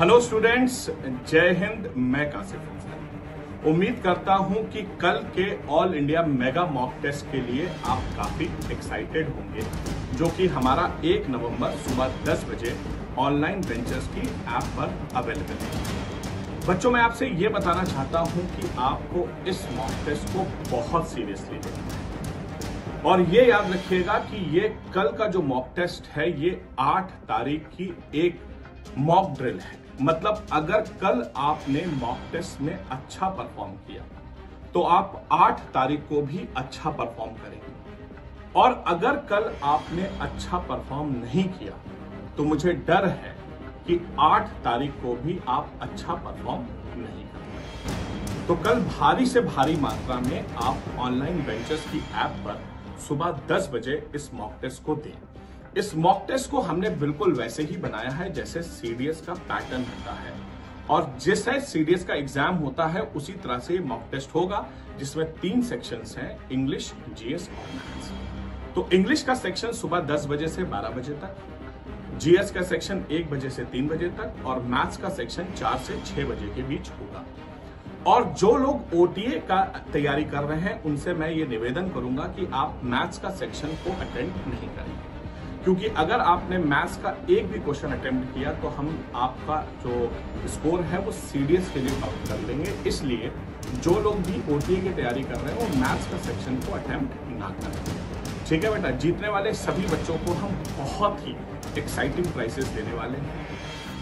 hello students जय हिंद मैं कासिफ उम्मीद करता हूं कि कल के all India mega mock test के लिए आप काफी एक्साइटेड होंगे जो कि हमारा 1 नवंबर सुबह 10 बजे ऑनलाइन वेंचर्स की ऐप पर अवेलेबल है बच्चों मैं आपसे ये बताना चाहता हूं कि आपको इस मॉक टेस्ट को बहुत सीरियसली लेना है और ये याद रखिएगा कि ये कल का जो मॉक टेस्ट है ये आठ तारीख की एक मॉक ड्रिल है मतलब अगर कल आपने मॉक टेस्ट में अच्छा परफॉर्म किया तो आप 8 तारीख को भी अच्छा परफॉर्म करेंगे और अगर कल आपने अच्छा परफॉर्म नहीं किया तो मुझे डर है कि 8 तारीख को भी आप अच्छा परफॉर्म नहीं करेंगे तो कल भारी से भारी मात्रा में आप ऑनलाइन वेंचर्स की ऐप पर सुबह 10 बजे इस मॉक टेस्ट को दें इस मॉक टेस्ट को हमने बिल्कुल वैसे ही बनाया है जैसे सीडीएस का पैटर्न होता है और जैसे सीडीएस का एग्जाम होता है उसी तरह से मॉक टेस्ट होगा जिसमें तीन सेक्शन हैं इंग्लिश जीएस और मैथ्स तो इंग्लिश का सेक्शन सुबह दस बजे से बारह बजे तक जीएस का सेक्शन एक बजे से तीन बजे तक और मैथ्स का सेक्शन चार से छह बजे के बीच होगा और जो लोग ओटीए का तैयारी कर रहे हैं उनसे मैं ये निवेदन करूंगा कि आप मैथ्स का सेक्शन को अटेंड नहीं करेंगे क्योंकि अगर आपने मैथ्स का एक भी क्वेश्चन अटेम्प्ट किया तो हम आपका जो स्कोर है वो सीडीएस के लिए प्राप्त कर लेंगे इसलिए जो लोग भी ओ की तैयारी कर रहे हैं वो मैथ्स का सेक्शन को अटैम्प्ट ना करें ठीक है बेटा जीतने वाले सभी बच्चों को हम बहुत ही एक्साइटिंग प्राइसेस देने वाले हैं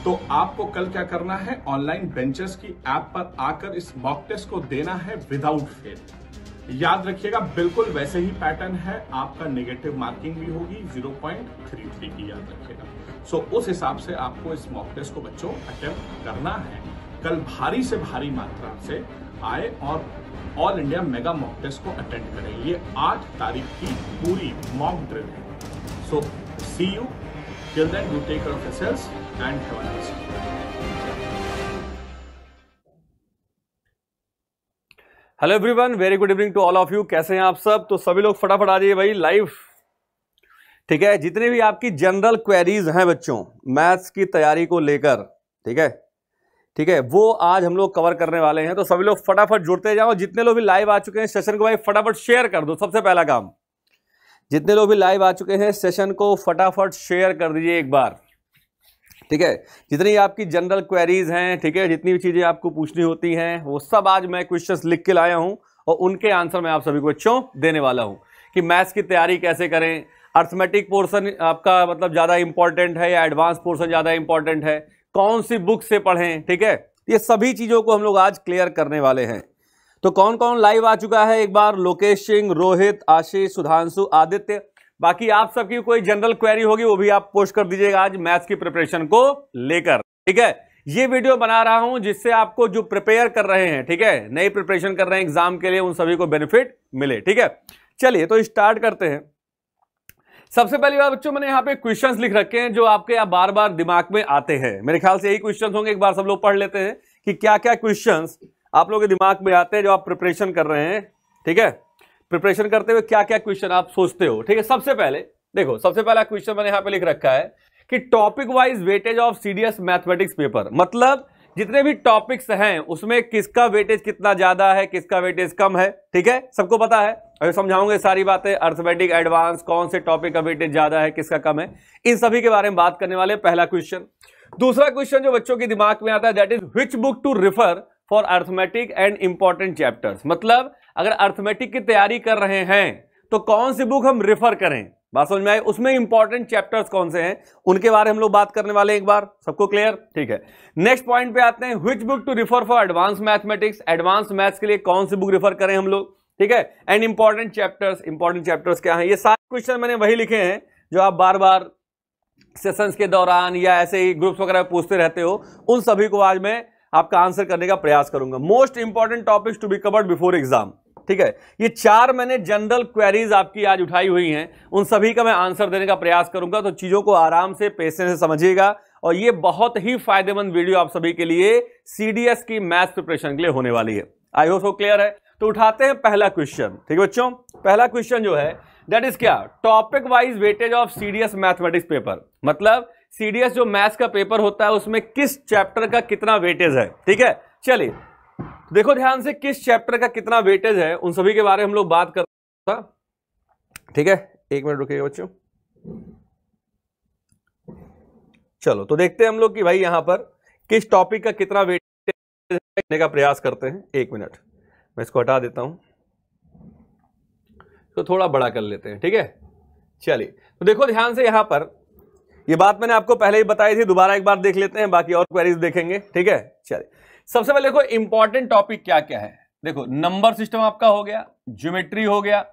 तो आपको कल क्या करना है ऑनलाइन बेंचर्स की ऐप पर आकर इस मॉक टेस्ट को देना है विदाउट फेल याद रखिएगा बिल्कुल वैसे ही पैटर्न है आपका नेगेटिव मार्किंग भी होगी 0.33 की याद रखिएगा सो so, उस हिसाब से आपको इस मॉक टेस्ट को बच्चों अटेम्प्ट करना है कल भारी से भारी मात्रा से आए और all India mega mock test को अटेंड करें ये आठ तारीख की पूरी मॉक ड्रिल है so see you till then you take off and have hello everyone very good evening to all of you कैसे हैं आप सब तो सभी लोग फटाफट आ जाइए भाई लाइव ठीक है जितने भी आपकी जनरल क्वेरीज हैं बच्चों मैथ्स की तैयारी को लेकर ठीक है ठीक है वो आज हम लोग कवर करने वाले हैं तो सभी लोग फटाफट जुड़ते जाओ जितने लोग भी लाइव आ चुके हैं सेशन को भाई फटाफट शेयर कर दो सबसे पहला काम जितने लोग भी लाइव आ चुके हैं सेशन को फटाफट शेयर कर दीजिए एक बार ठीक है जितनी आपकी जनरल क्वेरीज हैं ठीक है जितनी भी चीज़ें आपको पूछनी होती हैं वो सब आज मैं क्वेश्चंस लिख के लाया हूँ और उनके आंसर मैं आप सभी को क्यों देने वाला हूँ कि मैथ्स की तैयारी कैसे करें अर्थमेटिक पोर्सन आपका मतलब ज़्यादा इंपॉर्टेंट है या एडवांस पोर्सन ज़्यादा इंपॉर्टेंट है कौन सी बुक से पढ़ें ठीक है ये सभी चीज़ों को हम लोग आज क्लियर करने वाले हैं तो कौन कौन लाइव आ चुका है एक बार लोकेश सिंह रोहित आशीष सुधांशु आदित्य बाकी आप सबकी कोई जनरल क्वेरी होगी वो भी आप पोस्ट कर दीजिएगा आज मैथ्स की प्रिपरेशन को लेकर ठीक है ये वीडियो बना रहा हूं जिससे आपको जो प्रिपेयर कर रहे हैं ठीक है नई प्रिपरेशन कर रहे हैं एग्जाम के लिए उन सभी को बेनिफिट मिले ठीक है चलिए तो स्टार्ट करते हैं सबसे पहले बात बच्चों मैंने यहाँ पे क्वेश्चंस लिख रखे हैं जो आपके यहाँ बार बार दिमाग में आते हैं मेरे ख्याल से यही क्वेश्चंस होंगे एक बार सब लोग पढ़ लेते हैं कि क्या क्या क्वेश्चंस आप लोगों के दिमाग में आते हैं जो आप प्रिपरेशन कर रहे हैं ठीक है प्रिपरेशन करते हुए क्या क्या क्वेश्चन आप सोचते हो ठीक है सबसे पहले देखो सबसे पहला क्वेश्चन मैंने यहां पे लिख रखा है कि topic wise weightage of CDS mathematics paper मतलब जितने भी टॉपिक्स हैं उसमें किसका वेटेज कितना ज्यादा है किसका वेटेज कम है ठीक है सबको पता है अभी समझाऊंगे सारी बातें अर्थमेटिक एडवांस कौन से टॉपिक का वेटेज ज्यादा है किसका कम है इन सभी के बारे में बात करने वाले पहला क्वेश्चन दूसरा क्वेश्चन जो बच्चों के दिमाग में आता है that is which book to refer for arithmetic and important chapters मतलब अगर अर्थमेटिक की तैयारी कर रहे हैं तो कौन सी बुक हम रेफर करें बात समझ में आए उसमें इंपॉर्टेंट चैप्टर्स कौन से हैं उनके बारे में हम लोग बात करने वाले हैं एक बार सबको क्लियर ठीक है नेक्स्ट पॉइंट पे आते हैं which book to refer for advance mathematics advance maths के लिए कौन सी बुक रिफर करें हम लोग ठीक है and important chapters important chapters क्या है ये सारे क्वेश्चन मैंने वही लिखे हैं जो आप बार बार सेशंस के दौरान या ऐसे ही ग्रुप्स वगैरह पूछते रहते हो उन सभी को आज मैं आपका आंसर करने का प्रयास करूंगा most important topics to be covered before exam ठीक है ये चार मैंने जनरल क्वेरीज आपकी आज उठाई हुई हैं उन सभी का मैं आंसर देने का प्रयास करूंगा तो चीज़ों को आराम से पेशेंस से समझिएगा और ये बहुत ही फायदेमंद वीडियो आप सभी के लिए सीडीएस की मैथ प्रिपरेशन के लिए होने वाली है आई होप सो क्लियर है तो उठाते हैं पहला क्वेश्चन ठीक है बच्चों पहला क्वेश्चन जो है दैट इज क्या topic wise weightage of CDS mathematics paper मतलब सीडीएस जो मैथ्स का पेपर होता है उसमें किस चैप्टर का कितना वेटेज है ठीक है चलिए तो देखो ध्यान से किस चैप्टर का कितना वेटेज है उन सभी के बारे में हम लोग बात कर ठीक है एक मिनट रुकिएगा बच्चों चलो तो देखते हैं हम लोग कि भाई यहां पर किस टॉपिक का कितना वेटेज करने का प्रयास करते हैं एक मिनट मैं इसको हटा देता हूं तो थोड़ा बड़ा कर लेते हैं ठीक है चलिए तो देखो ध्यान से यहां पर ये बात मैंने आपको पहले ही बताई थी दोबारा एक बार देख लेते हैं बाकी और क्वेरीज देखेंगे ठीक है चलिए सबसे पहले देखो इंपॉर्टेंट टॉपिक क्या क्या है देखो नंबर सिस्टम आपका हो गया ज्योमेट्री हो गया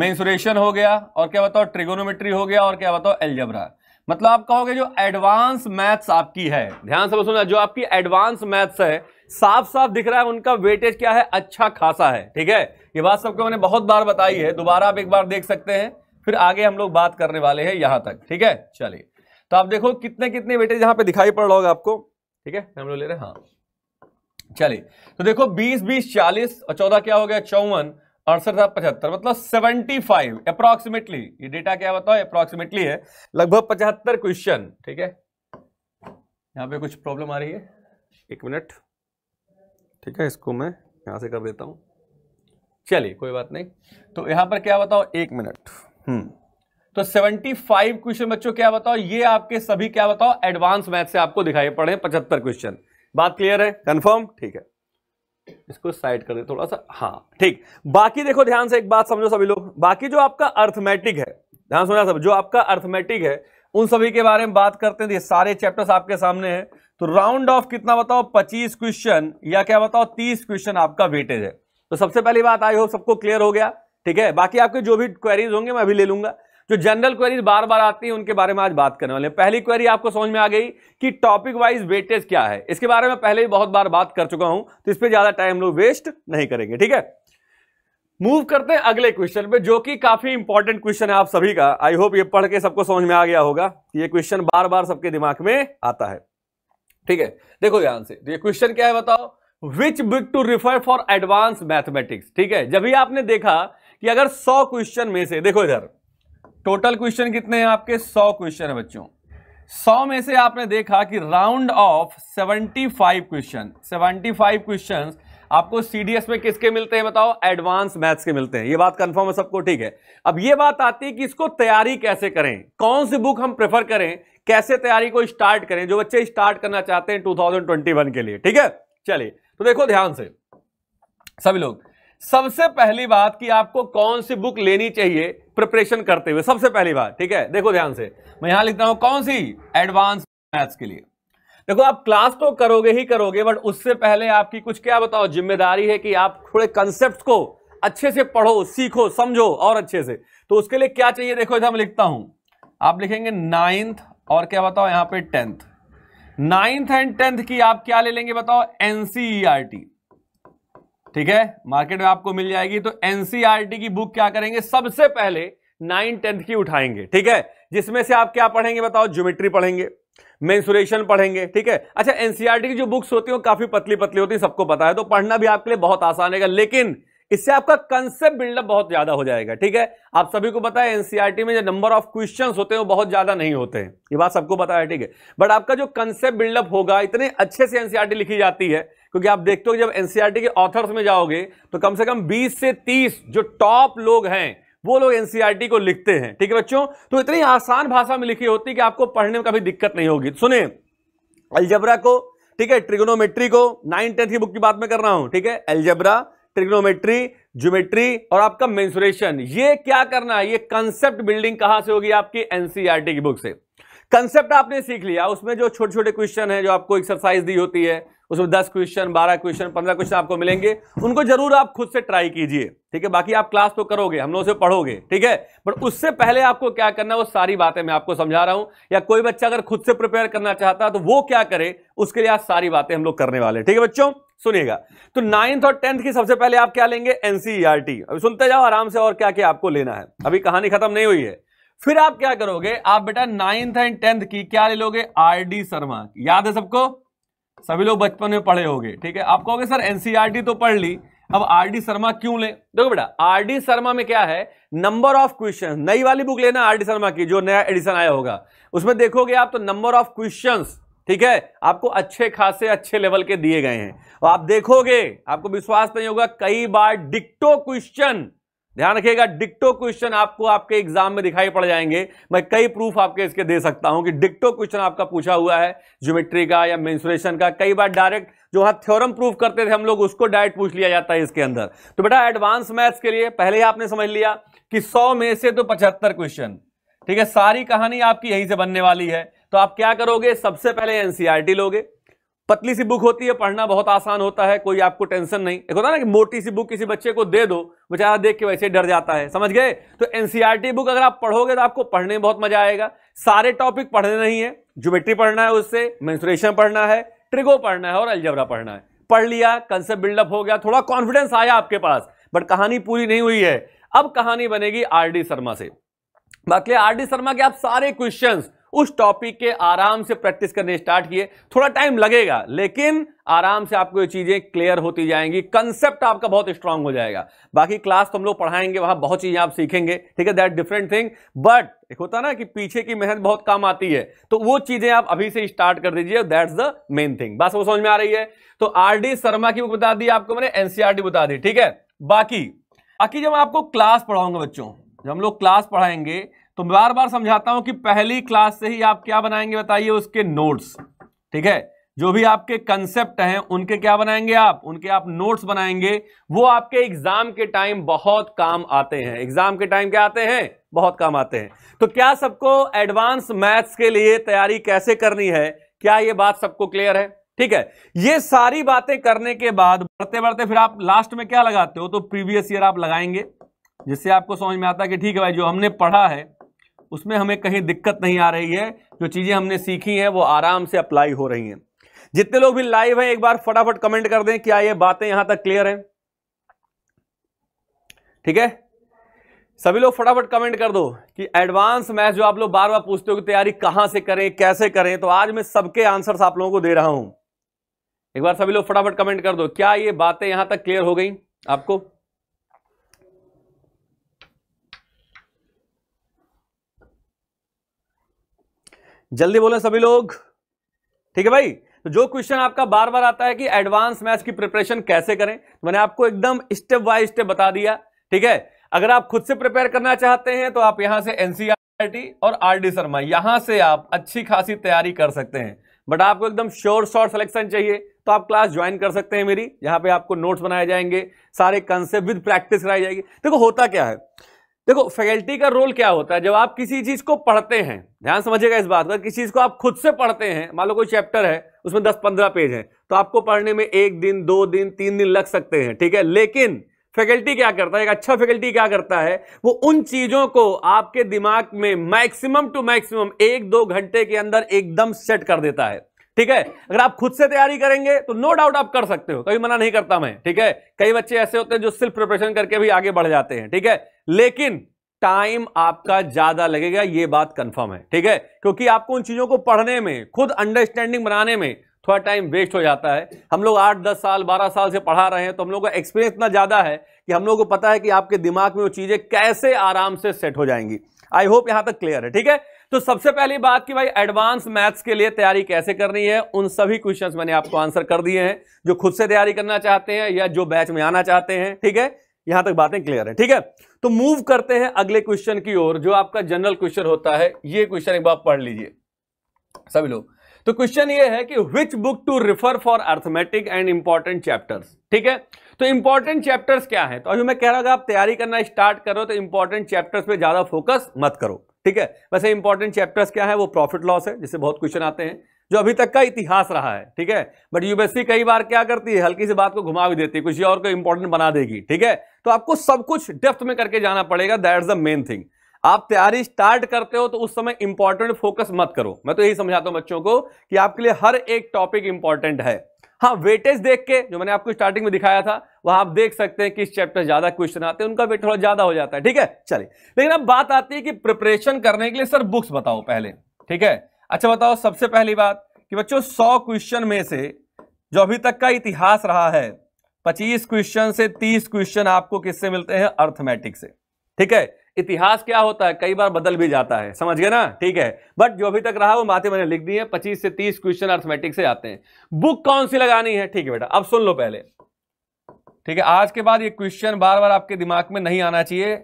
मेंसुरेशन हो गया और क्या बताओ ट्रिगोनोमेट्री हो गया और क्या बताओ एल्जबरा मतलब आप कहोगे जो एडवांस मैथ्स आपकी है ध्यान से सुनना जो आपकी एडवांस मैथ्स है साफ साफ दिख रहा है उनका वेटेज क्या है अच्छा खासा है ठीक है ये बात सबको मैंने बहुत बार बताई है दोबारा आप एक बार देख सकते हैं फिर आगे हम लोग बात करने वाले हैं यहां तक ठीक है चलिए तो आप देखो कितने कितने वेटेज यहाँ पे दिखाई पड़ रहा होगा आपको ठीक है हम लोग ले रहे हैं हाँ चलिए तो देखो 20 20 40 और 14 क्या हो गया चौवन अड़सठ पचहत्तर मतलब 75 अप्रोक्सीमेटली ये डेटा क्या बताओ अप्रोक्सीमेटली है लगभग 75 क्वेश्चन ठीक है यहाँ पे कुछ प्रॉब्लम आ रही है एक मिनट ठीक है इसको मैं यहाँ से कर देता हूँ चलिए कोई बात नहीं तो यहाँ पर क्या बताओ एक मिनट हम्म तो 75 क्वेश्चन बच्चों क्या बताओ ये आपके सभी क्या बताओ एडवांस मैथ से आपको दिखाई पड़े 75 क्वेश्चन बात क्लियर है कंफर्म ठीक है इसको साइड कर दे थोड़ा सा हाँ ठीक बाकी देखो ध्यान से एक बात समझो सभी लोग बाकी जो आपका अर्थमेटिक है ध्यान सुना सब जो आपका अर्थमेटिक है उन सभी के बारे में बात करते हैं सारे चैप्टर्स आपके सामने हैं तो राउंड ऑफ कितना बताओ 25 क्वेश्चन या क्या बताओ 30 क्वेश्चन आपका वेटेज है तो सबसे पहली बात आई हो सबको क्लियर हो गया ठीक है बाकी आपके जो भी क्वेरीज होंगे मैं अभी ले लूंगा जो जनरल क्वेरीज बार बार आती हैं उनके बारे में आज बात करने वाले हैं पहली क्वेरी आपको समझ में आ गई कि टॉपिक वाइज वेटेज क्या है इसके बारे में पहले ही बहुत बार बात कर चुका हूं तो इस पर ज्यादा टाइम लोग वेस्ट नहीं करेंगे ठीक है मूव करते हैं अगले क्वेश्चन पे जो कि काफी इंपॉर्टेंट क्वेश्चन है आप सभी का आई होप ये पढ़ के सबको समझ में आ गया होगा ये क्वेश्चन बार बार सबके दिमाग में आता है ठीक है देखो ध्यान से ये क्वेश्चन क्या है बताओ which book to refer for advance mathematics ठीक है जब भी आपने देखा कि अगर 100 क्वेश्चन में से देखो इधर टोटल क्वेश्चन कितने हैं आपके सौ क्वेश्चन है बच्चों सौ में से आपने देखा कि round off seventy five question seventy five question आपको सीडीएस में किसके मिलते हैं बताओ एडवांस मैथ्स के मिलते हैं ये बात कंफर्म है सबको ठीक है अब ये बात आती है कि इसको तैयारी कैसे करें कौन सी बुक हम प्रेफर करें कैसे तैयारी को स्टार्ट करें जो बच्चे स्टार्ट करना चाहते हैं टू के लिए ठीक है चलिए तो देखो ध्यान से सभी लोग सबसे पहली बात कि आपको कौन सी बुक लेनी चाहिए प्रिपरेशन करते हुए सबसे पहली बात ठीक है देखो ध्यान से मैं यहां लिखता हूं कौन सी एडवांस मैथ्स के लिए देखो आप क्लास तो करोगे ही करोगे बट उससे पहले आपकी कुछ क्या बताओ जिम्मेदारी है कि आप थोड़े कंसेप्ट को अच्छे से पढ़ो सीखो समझो और अच्छे से तो उसके लिए क्या चाहिए देखो इधर मैं लिखता हूं आप लिखेंगे नाइन्थ और क्या बताओ यहां पे टेंथ नाइन्थ एंड टेंथ की आप क्या ले लेंगे बताओ एनसीईआरटी ठीक है मार्केट में आपको मिल जाएगी तो एनसीआरटी e की बुक क्या करेंगे सबसे पहले नाइन टेंथ की उठाएंगे ठीक है जिसमें से आप क्या पढ़ेंगे बताओ ज्योमेट्री पढ़ेंगे मेंसुरेशन पढ़ेंगे ठीक है अच्छा एनसीआरटी e की जो बुक्स होती है काफी पतली पतली होती है सबको पता है तो पढ़ना भी आपके लिए बहुत आसान है लेकिन इससे आपका कंसेप्ट बिल्डअप बहुत ज्यादा हो जाएगा ठीक है आप सभी को पता है एनसीआरटी e में जो नंबर ऑफ क्वेश्चंस होते हैं वो बहुत ज्यादा नहीं होते हैं ये बात सबको पता है ठीक है बट आपका जो कंसेप्ट बिल्डअप होगा इतने अच्छे से एनसीआरटी लिखी जाती है क्योंकि आप देखते हो जब एनसीईआरटी e के ऑथर्स में जाओगे तो कम से कम 20 से 30 जो टॉप लोग हैं वो लोग एनसीईआरटी e को लिखते हैं ठीक है बच्चों तो इतनी आसान भाषा में लिखी होती है कि आपको पढ़ने में कभी दिक्कत नहीं होगी सुने अल्जबरा को ठीक है ट्रिग्नोमेट्री को नाइन टेंथ की बुक की बात में कर रहा हूं ठीक है एल्जबरा ट्रिग्नोमेट्री ज्योमेट्री और आपका मेंसुरेशन ये क्या करना है ये कंसेप्ट बिल्डिंग कहां से होगी आपकी एनसीईआरटी e की बुक से कंसेप्ट आपने सीख लिया उसमें जो छोटे छोटे क्वेश्चन है जो आपको एक्सरसाइज दी होती है उसमें दस क्वेश्चन बारह क्वेश्चन पंद्रह क्वेश्चन आपको मिलेंगे उनको जरूर आप खुद से ट्राई कीजिए ठीक है बाकी आप क्लास तो करोगे हम लोग से पढ़ोगे ठीक है बट उससे पहले आपको क्या करना है वो सारी बातें मैं आपको समझा रहा हूं या कोई बच्चा अगर खुद से प्रिपेयर करना चाहता है तो वो क्या करे उसके लिए आज सारी बातें हम लोग करने वाले ठीक है बच्चों सुनिएगा तो नाइन्थ और टेंथ की सबसे पहले आप क्या लेंगे एनसीईआरटी e अभी सुनते जाओ आराम से और क्या क्या आपको लेना है अभी कहानी खत्म नहीं हुई है फिर आप क्या करोगे आप बेटा नाइन्थ एंड टेंथ की क्या ले लोगे आर डी शर्मा याद है सबको सभी लोग बचपन में पढ़े होंगे ठीक है आप कहोगे सर एनसीईआरटी e तो पढ़ ली अब आर डी शर्मा क्यों ले देखो बेटा आर डी शर्मा में क्या है नंबर ऑफ क्वेश्चन नई वाली बुक लेना आर डी शर्मा की जो नया एडिशन आया होगा उसमें देखोगे आप तो नंबर ऑफ क्वेश्चन ठीक है आपको अच्छे खासे अच्छे लेवल के दिए गए हैं और आप देखोगे आपको विश्वास नहीं होगा कई बार डिक्टो क्वेश्चन ध्यान रखिएगा डिक्टो क्वेश्चन आपको आपके एग्जाम में दिखाई पड़ जाएंगे मैं कई प्रूफ आपके इसके दे सकता हूं कि डिक्टो क्वेश्चन आपका पूछा हुआ है ज्योमेट्री का या मेंसुरेशन का कई बार डायरेक्ट जो हाँ थ्योरम प्रूफ करते थे हम लोग उसको डायरेक्ट पूछ लिया जाता है इसके अंदर तो बेटा एडवांस मैथ्स के लिए पहले ही आपने समझ लिया कि सौ में से तो पचहत्तर क्वेश्चन ठीक है सारी कहानी आपकी यहीं से बनने वाली है तो आप क्या करोगे सबसे पहले एनसीआरटी लोगे पतली सी बुक होती है पढ़ना बहुत आसान होता है कोई आपको टेंशन नहीं एक होता ना कि मोटी सी बुक किसी बच्चे को दे दो बेचारा देख के वैसे डर जाता है समझ गए तो एनसीईआरटी बुक e अगर आप पढ़ोगे तो आपको पढ़ने में बहुत मजा आएगा सारे टॉपिक पढ़ने नहीं है ज्योमेट्री पढ़ना है उससे मैं पढ़ना है ट्रिगो पढ़ना है और अल्जबरा पढ़ना है पढ़ लिया कंसेप्ट बिल्डअप हो गया थोड़ा कॉन्फिडेंस आया आपके पास बट कहानी पूरी नहीं हुई है अब कहानी बनेगी आर डी शर्मा से बाकी आर डी शर्मा के आप सारे क्वेश्चंस उस टॉपिक के आराम से प्रैक्टिस करने स्टार्ट किए थोड़ा टाइम लगेगा लेकिन आराम से आपको ये चीज़ें क्लियर होती जाएंगी कंसेप्ट आपका बहुत स्ट्रांग हो जाएगा बाकी क्लास तो हम लोग पढ़ाएंगे वहां बहुत चीज़ें आप सीखेंगे ठीक है दैट डिफरेंट थिंग बट एक होता ना कि पीछे की मेहनत बहुत काम आती है तो वो चीज़ें आप अभी से स्टार्ट कर दीजिए दैट्स द मेन थिंग बस वो समझ में आ रही है तो आर शर्मा की बुक बता दी आपको मैंने एनसीआर e बता दी ठीक है बाकी बाकी जब आपको क्लास पढ़ाऊंगा बच्चों जब हम लोग क्लास पढ़ाएंगे तो बार बार समझाता हूं कि पहली क्लास से ही आप क्या बनाएंगे बताइए उसके नोट्स ठीक है जो भी आपके कंसेप्ट हैं उनके क्या बनाएंगे आप उनके आप नोट्स बनाएंगे वो आपके एग्जाम के टाइम बहुत काम आते हैं एग्जाम के टाइम क्या आते हैं बहुत काम आते हैं तो क्या सबको एडवांस मैथ्स के लिए तैयारी कैसे करनी है क्या ये बात सबको क्लियर है ठीक है ये सारी बातें करने के बाद बढ़ते बढ़ते फिर आप लास्ट में क्या लगाते हो तो प्रीवियस ईयर आप लगाएंगे जिससे आपको समझ में आता है कि ठीक है भाई जो हमने पढ़ा है उसमें हमें कहीं दिक्कत नहीं आ रही है जो चीज़ें हमने सीखी हैं वो आराम से अप्लाई हो रही हैं जितने लोग भी लाइव हैं एक बार फटाफट कमेंट कर दें क्या ये बातें यहां तक क्लियर हैं ठीक है सभी लोग फटाफट कमेंट कर दो कि एडवांस मैथ जो आप लोग बार बार पूछते हो कि तैयारी कहां से करें कैसे करें तो आज मैं सबके आंसर्स आप लोगों को दे रहा हूं एक बार सभी लोग फटाफट कमेंट कर दो क्या ये बातें यहां तक क्लियर हो गई आपको जल्दी बोले सभी लोग ठीक है भाई तो जो क्वेश्चन आपका बार बार आता है कि एडवांस मैथ्स की प्रिपरेशन कैसे करें तो मैंने आपको एकदम स्टेप बाय स्टेप बता दिया ठीक है अगर आप खुद से प्रिपेयर करना चाहते हैं तो आप यहां से एनसीआर e और आर डी शर्मा यहां से आप अच्छी खासी तैयारी कर सकते हैं बट आपको एकदम श्योर शॉर्ट सिलेक्शन चाहिए तो आप क्लास ज्वाइन कर सकते हैं मेरी यहाँ पे आपको नोट्स बनाए जाएंगे सारे कंसेप्ट विद प्रैक्टिस कराई जाएगी देखो होता क्या है देखो फैकल्टी का रोल क्या होता है जब आप किसी चीज को पढ़ते हैं ध्यान समझिएगा इस बात पर किसी चीज को आप खुद से पढ़ते हैं मान लो कोई चैप्टर है उसमें दस पंद्रह पेज है तो आपको पढ़ने में एक दिन दो दिन तीन दिन लग सकते हैं ठीक है लेकिन फैकल्टी क्या करता है एक अच्छा फैकल्टी क्या करता है वो उन चीजों को आपके दिमाग में मैक्सिमम टू मैक्सिमम एक दो घंटे के अंदर एकदम सेट कर देता है ठीक है अगर आप खुद से तैयारी करेंगे तो नो डाउट आप कर सकते हो कभी मना नहीं करता मैं ठीक है कई बच्चे ऐसे होते हैं जो सिर्फ प्रिपरेशन करके भी आगे बढ़ जाते हैं ठीक है लेकिन टाइम आपका ज्यादा लगेगा ये बात कंफर्म है ठीक है क्योंकि आपको उन चीजों को पढ़ने में खुद अंडरस्टैंडिंग बनाने में थोड़ा टाइम वेस्ट हो जाता है हम लोग आठ दस साल बारह साल से पढ़ा रहे हैं तो हम लोग का एक्सपीरियंस इतना ज़्यादा है कि हम लोग को पता है कि आपके दिमाग में वो चीज़ें कैसे आराम से सेट हो जाएंगी आई होप यहां तक क्लियर है ठीक है तो सबसे पहली बात कि भाई एडवांस मैथ्स के लिए तैयारी कैसे करनी है उन सभी क्वेश्चंस मैंने आपको आंसर कर दिए हैं जो खुद से तैयारी करना चाहते हैं या जो बैच में आना चाहते हैं ठीक है यहां तक बातें क्लियर है ठीक है तो मूव करते हैं अगले क्वेश्चन की ओर जो आपका जनरल क्वेश्चन होता है ये क्वेश्चन एक बार पढ़ लीजिए सभी लोग तो क्वेश्चन ये है कि which book to refer for arithmetic and important chapters ठीक है तो इंपॉर्टेंट चैप्टर्स क्या है तो अभी मैं कह रहा हूं आप तैयारी करना स्टार्ट करो तो इंपॉर्टेंट चैप्टर्स पे ज्यादा फोकस मत करो ठीक है वैसे इंपॉर्टेंट चैप्टर्स क्या है वो प्रॉफिट लॉस है जिससे बहुत क्वेश्चन आते हैं जो अभी तक का इतिहास रहा है ठीक है बट यूपीएससी कई बार क्या करती है हल्की सी बात को घुमा भी देती है कुछ और को इंपॉर्टेंट बना देगी ठीक है तो आपको सब कुछ डेप्थ में करके जाना पड़ेगा that is the main thing आप तैयारी स्टार्ट करते हो तो उस समय इंपॉर्टेंट फोकस मत करो मैं तो यही समझाता हूं बच्चों को कि आपके लिए हर एक टॉपिक इंपॉर्टेंट है हाँ वेटेज देख के जो मैंने आपको स्टार्टिंग में दिखाया था वहां आप देख सकते हैं किस चैप्टर ज्यादा क्वेश्चन आते हैं उनका वेट थोड़ा ज्यादा हो जाता है ठीक है चलिए लेकिन अब बात आती है कि प्रिपरेशन करने के लिए सर बुक्स बताओ पहले ठीक है अच्छा बताओ सबसे पहली बात कि बच्चों सौ क्वेश्चन में से जो अभी तक का इतिहास रहा है पच्चीस क्वेश्चन से तीस क्वेश्चन आपको किससे मिलते हैं अर्थमेटिक से ठीक है इतिहास क्या होता है कई बार बदल भी जाता है समझ गए ना ठीक है बट जो अभी तक रहा वो बातें मैंने लिख दी है पच्चीस से तीस क्वेश्चन अर्थमेटिक से आते हैं बुक कौन सी लगानी है ठीक है बेटा अब सुन लो पहले ठीक है आज के बाद ये क्वेश्चन बार बार आपके दिमाग में नहीं आना चाहिए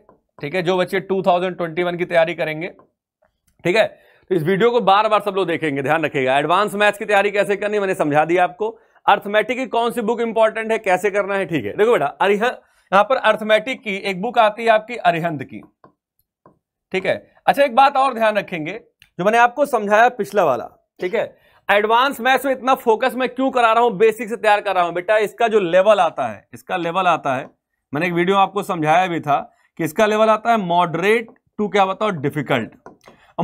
ठीक है जो बच्चे 2021 की तैयारी करेंगे ठीक है तो इस वीडियो को बार बार सब लोग देखेंगे ध्यान रखिएगा एडवांस मैथ्स की तैयारी कैसे करनी मैंने समझा दिया आपको अर्थमेटिक की कौन सी बुक इंपॉर्टेंट है कैसे करना है ठीक है देखो बेटा अरिहंत यहां पर अर्थमेटिक की एक बुक आती है आपकी अरिहंत की ठीक है अच्छा एक बात और ध्यान रखेंगे जो मैंने आपको समझाया पिछला वाला ठीक है एडवांस मैथ्स में इतना फोकस मैं क्यों करा रहा हूं बेसिक से तैयार कर रहा हूं बेटा इसका जो लेवल आता है इसका लेवल आता है मैंने एक वीडियो आपको समझाया भी था कि इसका लेवल आता है मॉडरेट टू क्या बताओ difficult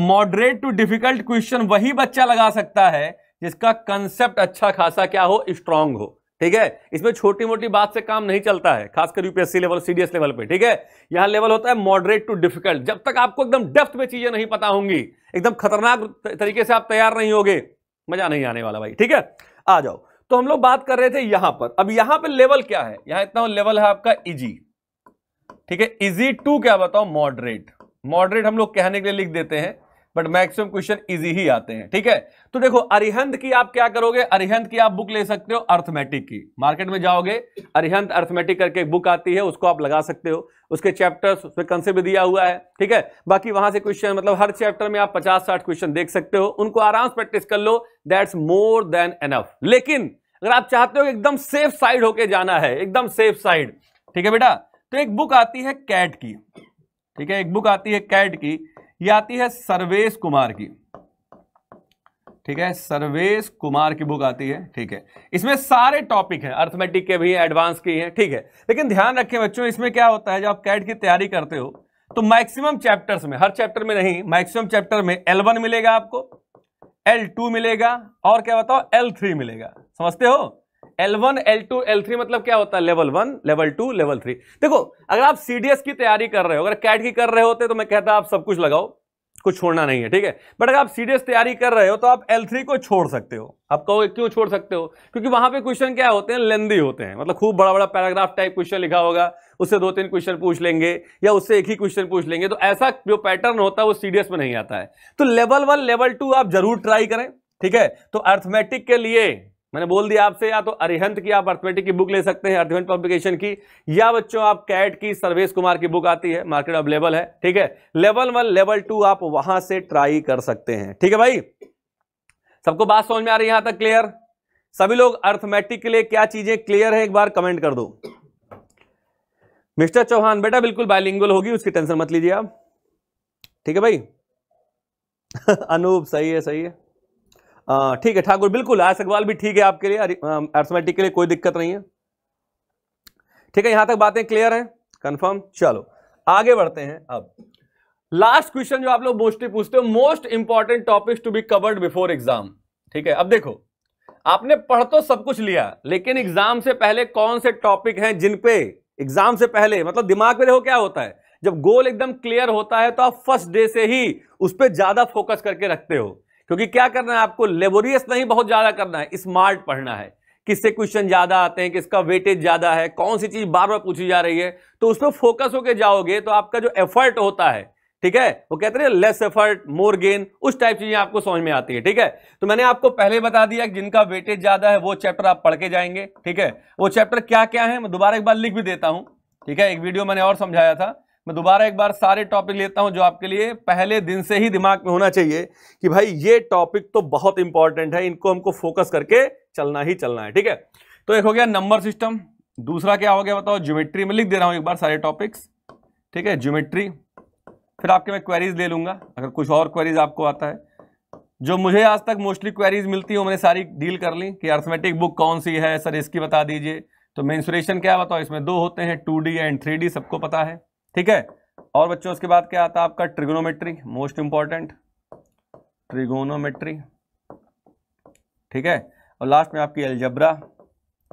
moderate to difficult question वही बच्चा लगा सकता है जिसका कंसेप्ट अच्छा खासा क्या हो स्ट्रांग हो ठीक है इसमें छोटी मोटी बात से काम नहीं चलता है खासकर यूपीएससी लेवल सीडीएस लेवल पे ठीक है यहां लेवल होता है मॉडरेट टू डिफिकल्ट जब तक आपको एकदम डेफ्थ में चीजें नहीं पता होंगी एकदम खतरनाक तरीके से आप तैयार नहीं होगे मजा नहीं आने वाला भाई ठीक है आ जाओ तो हम लोग बात कर रहे थे यहां पर अब यहां पर लेवल क्या है यहां इतना लेवल है आपका इजी ठीक है इजी टू क्या बताओ मॉडरेट मॉडरेट हम लोग कहने के लिए लिख देते हैं बट मैक्सिमम क्वेश्चन इजी ही आते हैं ठीक है तो देखो अरिहंत की आप क्या करोगे अरिहंत की आप बुक ले सकते हो अर्थमेटिक की मार्केट में जाओगे अरिहंत अर्थमेटिक करके एक बुक आती है उसको आप लगा सकते हो उसके चैप्टर उसमें कंसेप्ट दिया हुआ है ठीक है बाकी वहां से क्वेश्चन मतलब हर चैप्टर में आप पचास साठ क्वेश्चन देख सकते हो उनको आराम से प्रैक्टिस कर लो दैट्स मोर देन एनफ लेकिन अगर आप चाहते हो एकदम सेफ साइड होके जाना है एकदम सेफ साइड ठीक है बेटा तो एक बुक आती है कैट की ठीक है एक बुक आती है कैट की ये आती है सर्वेश कुमार की ठीक है सर्वेश कुमार की बुक आती है ठीक है इसमें सारे टॉपिक हैं अर्थमेटिक के भी एडवांस की हैं ठीक है लेकिन ध्यान रखें बच्चों इसमें क्या होता है जब आप कैट की तैयारी करते हो तो मैक्सिमम चैप्टर्स में हर चैप्टर में नहीं मैक्सिमम चैप्टर में एल वन मिलेगा आपको एल टू मिलेगा और क्या बताओ एल थ्री मिलेगा समझते हो L1, L2, L3 मतलब क्या होता है level one level two level three देखो अगर आप सीडीएस की तैयारी कर रहे हो अगर कैट की कर रहे होते तो मैं कहता आप सब कुछ लगाओ कुछ छोड़ना नहीं है ठीक है बट अगर आप सीडीएस तैयारी कर रहे हो तो आप L3 को छोड़ सकते हो आप कहोगे क्यों छोड़ सकते हो क्योंकि वहां पे क्वेश्चन क्या होते हैं लेंदी होते हैं मतलब खूब बड़ा बड़ा पैराग्राफ टाइप क्वेश्चन लिखा होगा उससे दो तीन क्वेश्चन पूछ लेंगे या उससे एक ही क्वेश्चन पूछ लेंगे तो ऐसा जो पैटर्न होता है वो सीडीएस में नहीं आता है तो लेवल वन लेवल टू आप जरूर ट्राई करें ठीक है तो अर्थमेटिक के लिए मैंने बोल दिया आपसे या तो अरिहंत की आप अर्थमेटिक की बुक ले सकते हैं अर्थमेट पब्लिकेशन की या बच्चों आप कैट की सर्वेश कुमार की बुक आती है मार्केट अवेलेबल है ठीक है लेवल वन लेवल टू आप वहां से ट्राई कर सकते हैं ठीक है भाई सबको बात समझ में आ रही है यहां तक क्लियर सभी लोग अर्थमेटिक के लिए क्या चीजें क्लियर है एक बार कमेंट कर दो मिस्टर चौहान बेटा बिल्कुल बायलिंगुअल होगी उसकी टेंशन मत लीजिए आप ठीक है भाई अनूप सही है सही है ठीक है ठाकुर बिल्कुल आयस अग्रवाल भी ठीक है आपके लिए एर्थमेटिक के लिए कोई दिक्कत नहीं है ठीक है यहां तक बातें क्लियर है कंफर्म चलो आगे बढ़ते हैं अब लास्ट क्वेश्चन जो आप लोग मोस्टली पूछते हो most important topics to be covered before exam ठीक है अब देखो आपने पढ़ तो सब कुछ लिया लेकिन एग्जाम से पहले कौन से टॉपिक हैं जिन पे एग्जाम से पहले मतलब दिमाग में देखो क्या होता है जब गोल एकदम क्लियर होता है तो आप फर्स्ट डे से ही उस पर ज्यादा फोकस करके रखते हो क्योंकि क्या करना है आपको लेबोरियस नहीं बहुत ज़्यादा करना है स्मार्ट पढ़ना है किससे क्वेश्चन ज़्यादा आते हैं किसका वेटेज ज़्यादा है कौन सी चीज़ बार बार पूछी जा रही है तो उस पर फोकस होकर जाओगे तो आपका जो एफर्ट होता है ठीक है वो कहते हैं लेस एफर्ट मोर गेन उस टाइप चीजें आपको समझ में आती है ठीक है तो मैंने आपको पहले बता दिया जिनका वेटेज ज्यादा है वो चैप्टर आप पढ़ के जाएंगे ठीक है वो चैप्टर क्या क्या है मैं दोबारा एक बार लिख भी देता हूं ठीक है एक वीडियो मैंने और समझाया था मैं दोबारा एक बार सारे टॉपिक लेता हूं जो आपके लिए पहले दिन से ही दिमाग में होना चाहिए कि भाई ये टॉपिक तो बहुत इंपॉर्टेंट है इनको हमको फोकस करके चलना ही चलना है ठीक है तो एक हो गया नंबर सिस्टम दूसरा क्या हो गया बताओ ज्योमेट्री में लिख दे रहा हूं एक बार सारे टॉपिक्स ठीक है ज्योमेट्री फिर आपके मैं क्वेरीज ले लूंगा अगर कुछ और क्वेरीज आपको आता है जो मुझे आज तक मोस्टली क्वेरीज मिलती है मैंने सारी डील कर ली कि अर्थमेटिक बुक कौन सी है सर इसकी बता दीजिए तो मैं क्या बताओ इसमें दो होते हैं two D and three D सबको पता है ठीक है और बच्चों उसके बाद क्या आता है आपका ट्रिगोनोमेट्री मोस्ट इंपॉर्टेंट ट्रिगोनोमेट्री ठीक है और लास्ट में आपकी एल्जब्रा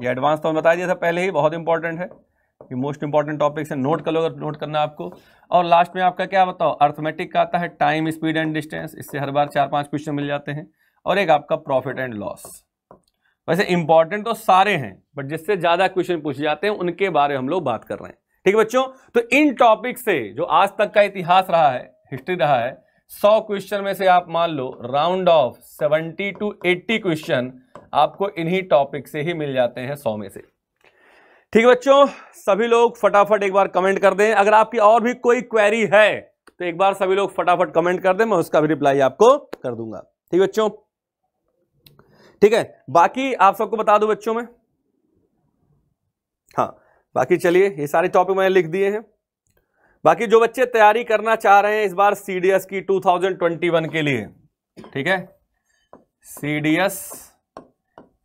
ये एडवांस तो हमने बता दिया था पहले ही बहुत इंपॉर्टेंट है ये मोस्ट इंपॉर्टेंट टॉपिक है नोट कर लो अगर नोट करना आपको और लास्ट में आपका क्या बताओ अर्थमेटिक का आता है टाइम स्पीड एंड डिस्टेंस इससे हर बार चार पांच क्वेश्चन मिल जाते हैं और एक आपका प्रॉफिट एंड लॉस वैसे इंपॉर्टेंट तो सारे हैं बट जिससे ज़्यादा क्वेश्चन पूछे जाते हैं उनके बारे में हम लोग बात कर रहे हैं ठीक है बच्चों तो इन टॉपिक से जो आज तक का इतिहास रहा है हिस्ट्री रहा है सौ क्वेश्चन में से आप मान लो round off seventy two eighty question आपको इन्हीं टॉपिक से ही मिल जाते हैं सौ में से ठीक है बच्चों सभी लोग फटाफट एक बार कमेंट कर दें अगर आपकी और भी कोई क्वेरी है तो एक बार सभी लोग फटाफट कमेंट कर दें मैं उसका भी रिप्लाई आपको कर दूंगा ठीक है बच्चों ठीक है बाकी आप सबको बता दूं बच्चों में हाँ बाकी चलिए ये सारे टॉपिक मैंने लिख दिए हैं बाकी जो बच्चे तैयारी करना चाह रहे हैं इस बार सी की 2021 के लिए ठीक है सी 2000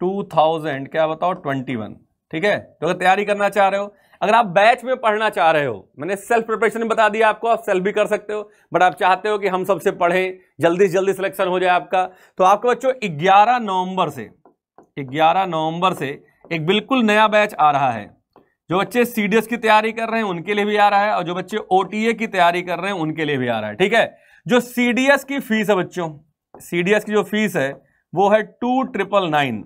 टू थाउजेंड क्या बताओ 21 ठीक है तो अगर तैयारी करना चाह रहे हो अगर आप बैच में पढ़ना चाह रहे हो मैंने सेल्फ प्रिपरेशन बता दिया आपको आप सेल्फ भी कर सकते हो बट आप चाहते हो कि हम सबसे पढ़ें जल्दी से जल्दी सिलेक्शन हो जाए आपका तो आपके बच्चों 11 नवंबर से 11 नवंबर से एक बिल्कुल नया बैच आ रहा है जो बच्चे सीडीएस की तैयारी कर रहे हैं उनके लिए भी आ रहा है और जो बच्चे ओटीए की तैयारी कर रहे हैं उनके लिए भी आ रहा है ठीक है जो सी की फीस है बच्चों सी की जो फीस है वो है टू ट्रिपल नाइन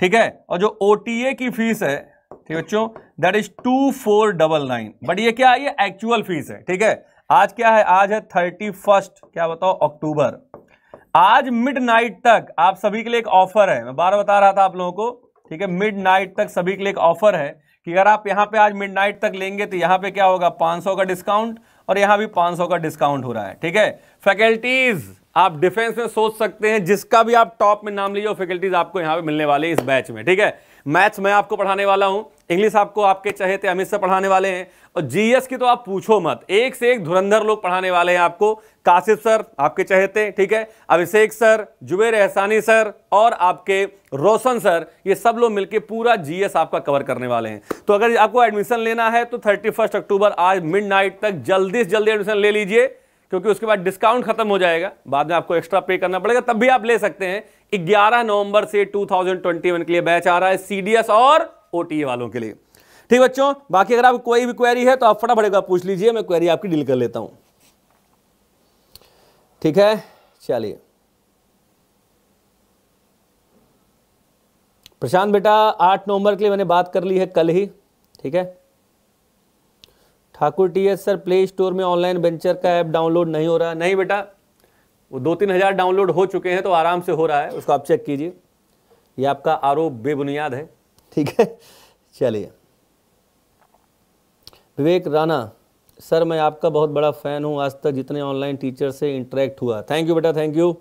ठीक है और जो ओ की फीस है ठीक है बच्चों that is two four double nine but ये क्या है ये एक्चुअल फीस है ठीक है आज क्या है आज है थर्टी फर्स्ट क्या बताओ अक्टूबर आज नाइट तक आप सभी के लिए एक ऑफर है मैं बार बता रहा था आप लोगों को ठीक है नाइट तक सभी के लिए एक ऑफर है कि अगर आप यहाँ पे आज मिडनाइट तक लेंगे तो यहाँ पे क्या होगा 500 का डिस्काउंट और यहाँ भी 500 का डिस्काउंट हो रहा है ठीक है फैकल्टीज आप डिफेंस में सोच सकते हैं जिसका भी आप टॉप में नाम लीजिए फैकल्टीज आपको यहाँ पे मिलने वाले इस बैच में ठीक है मैथ्स मैं आपको पढ़ाने वाला हूं इंग्लिश आपको आपके थे तो अमित से पढ़ाने वाले हैं और जीएस की तो आप पूछो मत एक से एक धुरंधर लोग पढ़ाने वाले हैं आपको काशिफ सर आपके थे तो, ठीक है अभिषेक सर जुबेर एहसानी सर और आपके रोशन सर ये सब लोग मिलकर पूरा जीएस आपका कवर करने वाले हैं तो अगर आपको एडमिशन लेना है तो थर्टी अक्टूबर आज मिड तक जल्दी से जल्दी एडमिशन ले लीजिए क्योंकि उसके बाद डिस्काउंट खत्म हो जाएगा बाद में आपको एक्स्ट्रा पे करना पड़ेगा तब भी आप ले सकते हैं 11 नवंबर से 2021 के लिए बैच आ रहा है सीडीएस और ओटीए e वालों के लिए ठीक बच्चों बाकी अगर आप कोई भी क्वेरी है तो आप फटाफट एक बार पूछ लीजिए मैं क्वेरी आपकी डील कर लेता हूं ठीक है चलिए प्रशांत बेटा आठ नवंबर के लिए मैंने बात कर ली है कल ही ठीक है Thakur T S sir play store में ऑनलाइन वेंचर का ऐप डाउनलोड नहीं हो रहा नहीं बेटा वो दो तीन हज़ार डाउनलोड हो चुके हैं तो आराम से हो रहा है उसको आप चेक कीजिए ये आपका आरोप बेबुनियाद है ठीक है चलिए विवेक राणा सर मैं आपका बहुत बड़ा फ़ैन हूँ आज तक जितने ऑनलाइन टीचर से इंटरेक्ट हुआ थैंक यू बेटा थैंक यू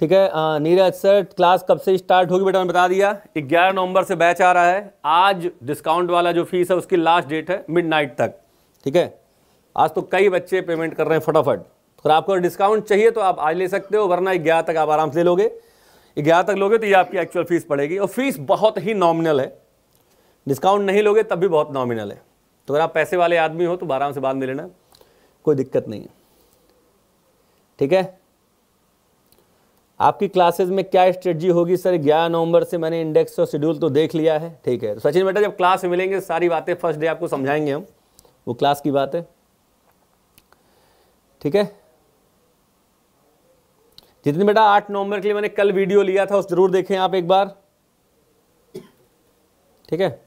ठीक है नीरज सर क्लास कब से स्टार्ट होगी बेटा मैंने बता दिया 11 नवंबर से बैच आ रहा है आज डिस्काउंट वाला जो फीस है उसकी लास्ट डेट है मिडनाइट तक ठीक है आज तो कई बच्चे पेमेंट कर रहे हैं फटाफट तो अगर आपको डिस्काउंट चाहिए तो आप आज ले सकते हो वरना ग्यारह तक आप आराम से ले लोगे ग्यारह तक लोगे तो ये आपकी एक्चुअल फीस पड़ेगी और फीस बहुत ही नॉमिनल है डिस्काउंट नहीं लोगे तब भी बहुत नॉमिनल है तो अगर आप पैसे वाले आदमी हो तो आराम से बाद में लेना कोई दिक्कत नहीं है ठीक है आपकी क्लासेस में क्या स्ट्रेटजी होगी सर ग्यारह नवंबर से मैंने इंडेक्स और शेड्यूल तो देख लिया है ठीक है सचिन बेटा जब क्लास में मिलेंगे सारी बातें फर्स्ट डे आपको समझाएंगे हम वो क्लास की बात है ठीक है जितने बेटा आठ नवंबर के लिए मैंने कल वीडियो लिया था उस जरूर देखें आप एक बार ठीक है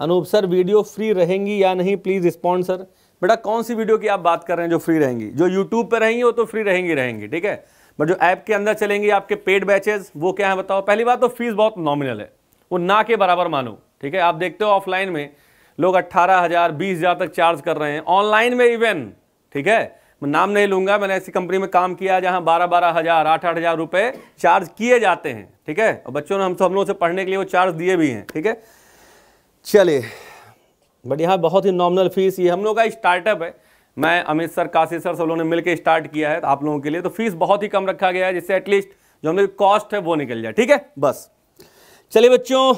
अनूप सर वीडियो फ्री रहेंगी या नहीं प्लीज़ रिस्पॉन्ड सर बेटा कौन सी वीडियो की आप बात कर रहे हैं जो फ्री रहेंगी जो यूट्यूब पर रहेंगी वो तो फ्री रहेंगी रहेंगी ठीक है बट जो ऐप के अंदर चलेंगी आपके पेड बैचेज वो क्या है बताओ पहली बात तो फीस बहुत नॉमिनल है वो ना के बराबर मानो ठीक है आप देखते हो ऑफलाइन में लोग अट्ठारह हज़ार बीस हज़ार तक चार्ज कर रहे हैं ऑनलाइन में इवन ठीक है मैं नाम नहीं लूंगा मैंने ऐसी कंपनी में काम किया जहां बारह बारह हज़ार आठ आठ हज़ार रुपये चार्ज किए जाते हैं ठीक है और बच्चों ने हम हम लोगों से पढ़ने के लिए वो चार्ज दिए भी हैं ठीक है चलिए बट यहाँ बहुत ही नॉमिनल फीस ये हम लोग का स्टार्टअप है मैं अमित सर काशी सर सब लोगों ने मिलकर स्टार्ट किया है आप लोगों के लिए तो फीस बहुत ही कम रखा गया है जिससे एटलीस्ट जो हमारी कॉस्ट है वो निकल जाए ठीक है बस चलिए बच्चों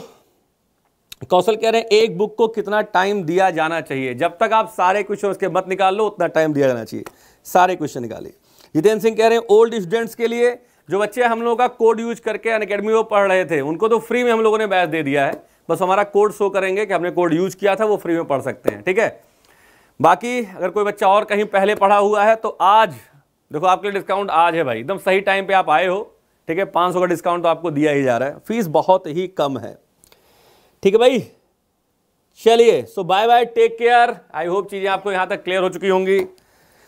कौशल कह रहे हैं एक बुक को कितना टाइम दिया जाना चाहिए जब तक आप सारे क्वेश्चन उसके मत निकाल लो उतना टाइम दिया जाना चाहिए सारे क्वेश्चन निकालिए जितेंद्र सिंह कह रहे हैं ओल्ड स्टूडेंट्स के लिए जो बच्चे हम लोगों का कोड यूज करके अन अकेडमी में पढ़ रहे थे उनको तो फ्री में हम लोगों ने बैच दे दिया है बस हमारा कोड शो करेंगे कि हमने कोड यूज किया था वो फ्री में पढ़ सकते हैं ठीक है बाकी अगर कोई बच्चा और कहीं पहले पढ़ा हुआ है तो आज देखो आपके लिए डिस्काउंट आज है भाई एकदम सही टाइम पे आप आए हो ठीक है पाँच का डिस्काउंट तो आपको दिया ही जा रहा है फीस बहुत ही कम है ठीक है भाई चलिए so bye bye take care I hope चीज़ें आपको यहाँ तक क्लियर हो चुकी होंगी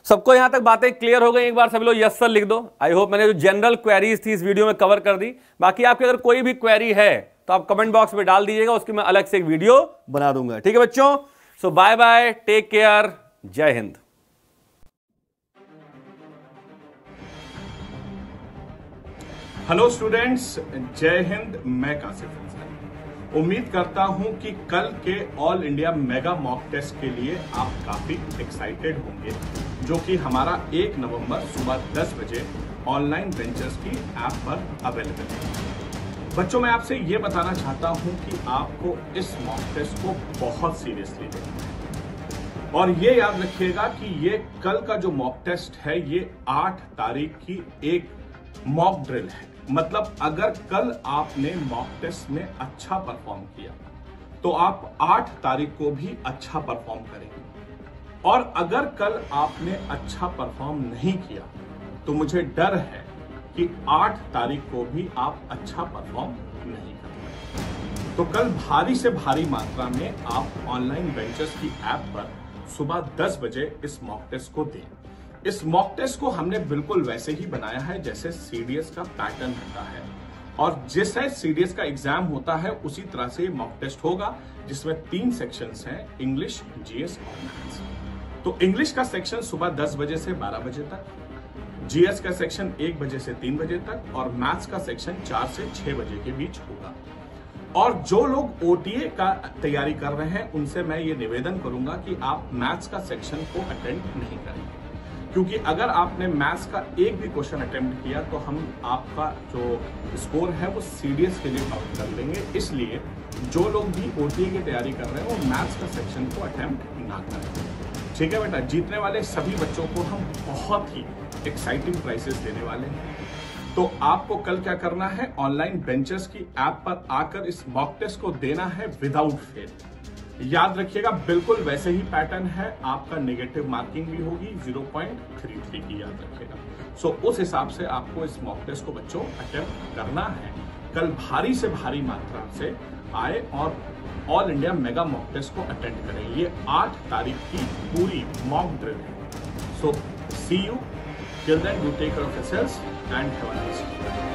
सबको यहां तक बातें क्लियर हो गई एक बार सभी लोग यस सर लिख दो आई होप मैंने जो जनरल क्वेरीज थी इस वीडियो में कवर कर दी बाकी आपकी अगर कोई भी क्वेरी है तो आप कमेंट बॉक्स में डाल दीजिएगा उसकी मैं अलग से एक वीडियो बना दूंगा ठीक है बच्चों so bye bye take care जय हिंद हेलो स्टूडेंट्स जय हिंद मैं कासिफ उम्मीद करता हूं कि कल के all India mega mock test के लिए आप काफ़ी एक्साइटेड होंगे जो कि हमारा एक नवंबर सुबह 10 बजे ऑनलाइन वेंचर्स की ऐप पर अवेलेबल है बच्चों मैं आपसे ये बताना चाहता हूं कि आपको इस मॉक टेस्ट को बहुत सीरियसली लेना और ये याद रखिएगा कि ये कल का जो मॉक टेस्ट है ये आठ तारीख की एक मॉक ड्रिल है मतलब अगर कल आपने मॉक टेस्ट में अच्छा परफॉर्म किया तो आप 8 तारीख को भी अच्छा परफॉर्म करेंगे और अगर कल आपने अच्छा परफॉर्म नहीं किया तो मुझे डर है कि 8 तारीख को भी आप अच्छा परफॉर्म नहीं करेंगे तो कल भारी से भारी मात्रा में आप ऑनलाइन वेंचर्स की ऐप पर सुबह 10 बजे इस मॉक टेस्ट को दें इस मॉक टेस्ट को हमने बिल्कुल वैसे ही बनाया है जैसे सीडीएस का पैटर्न होता है और जैसे सीडीएस का एग्जाम होता है उसी तरह से मॉक टेस्ट होगा जिसमें तीन सेक्शन है इंग्लिश जीएस और मैथ्स तो इंग्लिश का सेक्शन सुबह दस बजे से बारह बजे तक जीएस का सेक्शन एक बजे से तीन बजे तक और मैथ्स का सेक्शन चार से छह बजे के बीच होगा और जो लोग ओटीए का तैयारी कर रहे हैं उनसे मैं ये निवेदन करूंगा कि आप मैथ्स का सेक्शन को अटेंड नहीं करेंगे क्योंकि अगर आपने मैथ्स का एक भी क्वेश्चन अटेम्प्ट किया तो हम आपका जो स्कोर है वो सीडीएस के लिए प्राप्त कर लेंगे इसलिए जो लोग भी ओ e की तैयारी कर रहे हैं वो मैथ्स का सेक्शन को अटेम्प्ट ना करें ठीक है बेटा जीतने वाले सभी बच्चों को हम बहुत ही एक्साइटिंग प्राइसेस देने वाले हैं तो आपको कल क्या करना है ऑनलाइन बेंचेस की ऐप पर आकर इस मॉक टेस्ट को देना है विदाउट फेल याद रखिएगा बिल्कुल वैसे ही पैटर्न है आपका नेगेटिव मार्किंग भी होगी 0.33 की याद रखिएगा सो so, उस हिसाब से आपको इस मॉक टेस्ट को बच्चों अटेम्प्ट करना है कल भारी से भारी मात्रा से आए और all India mega mock test को अटेंड करें ये आठ तारीख की पूरी मॉक ड्रिल है so see you till then you take off and have